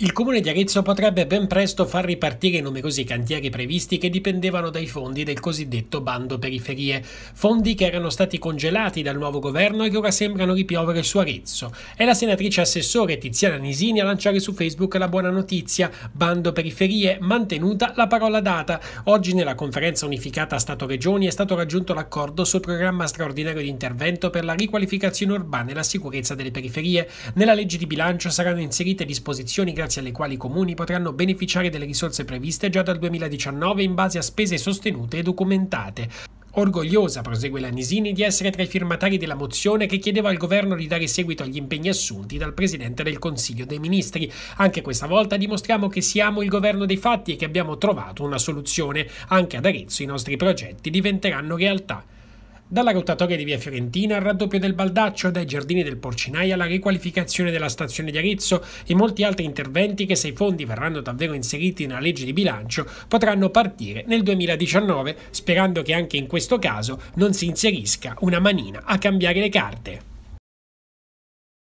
Il comune di Arezzo potrebbe ben presto far ripartire i numerosi cantieri previsti che dipendevano dai fondi del cosiddetto bando periferie, fondi che erano stati congelati dal nuovo governo e che ora sembrano ripiovere su Arezzo. È la senatrice assessore Tiziana Nisini a lanciare su Facebook la buona notizia, bando periferie, mantenuta la parola data. Oggi nella conferenza unificata Stato-Regioni è stato raggiunto l'accordo sul programma straordinario di intervento per la riqualificazione urbana e la sicurezza delle periferie. Nella legge di bilancio saranno inserite disposizioni gratuite grazie alle quali i comuni potranno beneficiare delle risorse previste già dal 2019 in base a spese sostenute e documentate. Orgogliosa, prosegue la Nisini, di essere tra i firmatari della mozione che chiedeva al governo di dare seguito agli impegni assunti dal Presidente del Consiglio dei Ministri. Anche questa volta dimostriamo che siamo il governo dei fatti e che abbiamo trovato una soluzione. Anche ad Arezzo i nostri progetti diventeranno realtà. Dalla rottatoria di Via Fiorentina al raddoppio del Baldaccio, dai giardini del Porcinaia alla riqualificazione della stazione di Arezzo e molti altri interventi che se i fondi verranno davvero inseriti nella legge di bilancio potranno partire nel 2019, sperando che anche in questo caso non si inserisca una manina a cambiare le carte.